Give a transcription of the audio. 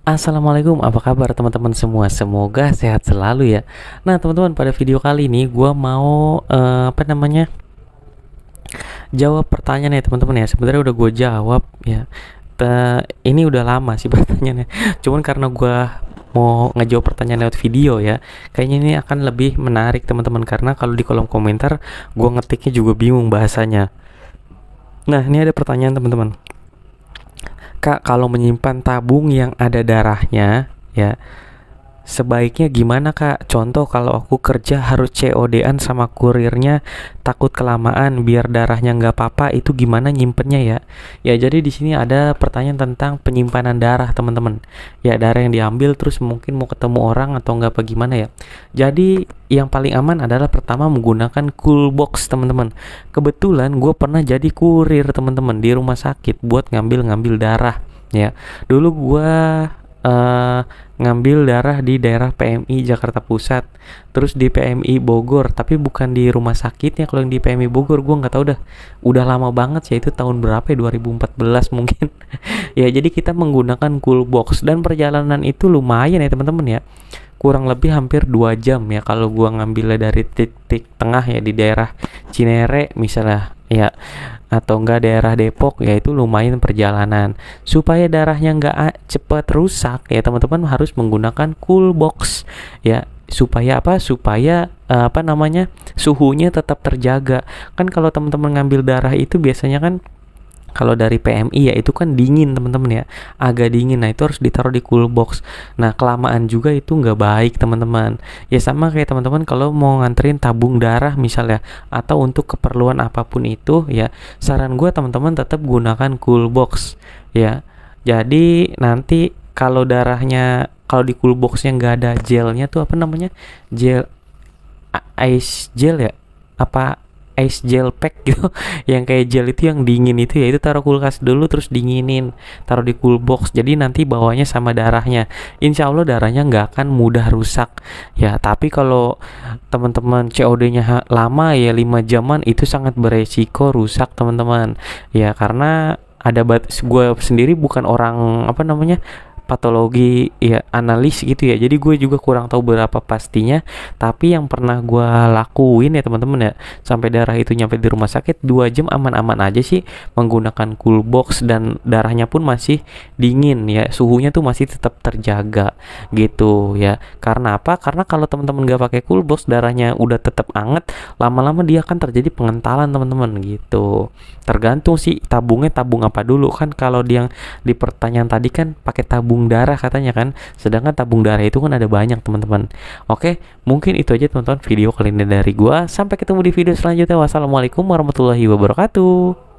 Assalamualaikum, apa kabar teman-teman semua? Semoga sehat selalu ya. Nah, teman-teman, pada video kali ini gue mau uh, apa namanya? Jawab pertanyaan ya, teman-teman ya. Sebenarnya udah gue jawab ya. Te ini udah lama sih pertanyaannya. Cuman karena gue mau ngejawab pertanyaan lewat video ya kayaknya ini akan lebih menarik teman-teman karena kalau di kolom komentar gue ngetiknya juga bingung bahasanya nah ini ada pertanyaan teman-teman maka kalau menyimpan tabung yang ada darahnya ya sebaiknya gimana kak? Contoh kalau aku kerja harus COD-an sama kurirnya takut kelamaan biar darahnya nggak apa-apa itu gimana nyimpennya ya? Ya jadi di sini ada pertanyaan tentang penyimpanan darah teman-teman. Ya darah yang diambil terus mungkin mau ketemu orang atau nggak apa gimana ya. Jadi yang paling aman adalah pertama menggunakan cool box teman-teman. Kebetulan gue pernah jadi kurir teman-teman di rumah sakit buat ngambil-ngambil darah ya. Dulu gue uh, ngambil darah di daerah PMI Jakarta Pusat terus di PMI Bogor tapi bukan di rumah sakitnya kalau yang di PMI Bogor gue nggak tahu dah udah lama banget sih itu tahun berapa ya 2014 mungkin ya jadi kita menggunakan cool box dan perjalanan itu lumayan ya teman-teman ya kurang lebih hampir dua jam ya kalau gua ngambilnya dari titik tengah ya di daerah Cinere misalnya ya atau enggak daerah Depok ya itu lumayan perjalanan supaya darahnya enggak ah, cepat rusak ya teman-teman harus menggunakan cool box ya supaya apa supaya eh, apa namanya suhunya tetap terjaga kan kalau teman-teman ngambil darah itu biasanya kan kalau dari PMI ya itu kan dingin teman-teman ya agak dingin nah itu harus ditaruh di cool box nah kelamaan juga itu nggak baik teman-teman ya sama kayak teman-teman kalau mau nganterin tabung darah misalnya atau untuk keperluan apapun itu ya saran gue teman-teman tetap gunakan cool box ya jadi nanti kalau darahnya kalau di cool boxnya nggak ada gelnya tuh apa namanya gel ice gel ya apa ice gel pack gitu yang kayak gel itu yang dingin itu ya itu taruh kulkas dulu terus dinginin taruh di cool box jadi nanti bawahnya sama darahnya insya Allah darahnya nggak akan mudah rusak ya tapi kalau teman-teman COD nya lama ya 5 jaman itu sangat beresiko rusak teman-teman ya karena ada batas gue sendiri bukan orang apa namanya patologi ya analis gitu ya jadi gue juga kurang tahu berapa pastinya tapi yang pernah gue lakuin ya teman-teman ya sampai darah itu nyampe di rumah sakit dua jam aman-aman aja sih menggunakan cool box dan darahnya pun masih dingin ya suhunya tuh masih tetap terjaga gitu ya karena apa karena kalau teman-teman gak pakai cool box darahnya udah tetap anget lama-lama dia akan terjadi pengentalan teman-teman gitu tergantung sih tabungnya tabung apa dulu kan kalau dia yang di pertanyaan tadi kan pakai tabung tabung darah katanya kan. Sedangkan tabung darah itu kan ada banyak teman-teman. Oke, mungkin itu aja teman-teman video kali ini dari gua. Sampai ketemu di video selanjutnya. Wassalamualaikum warahmatullahi wabarakatuh.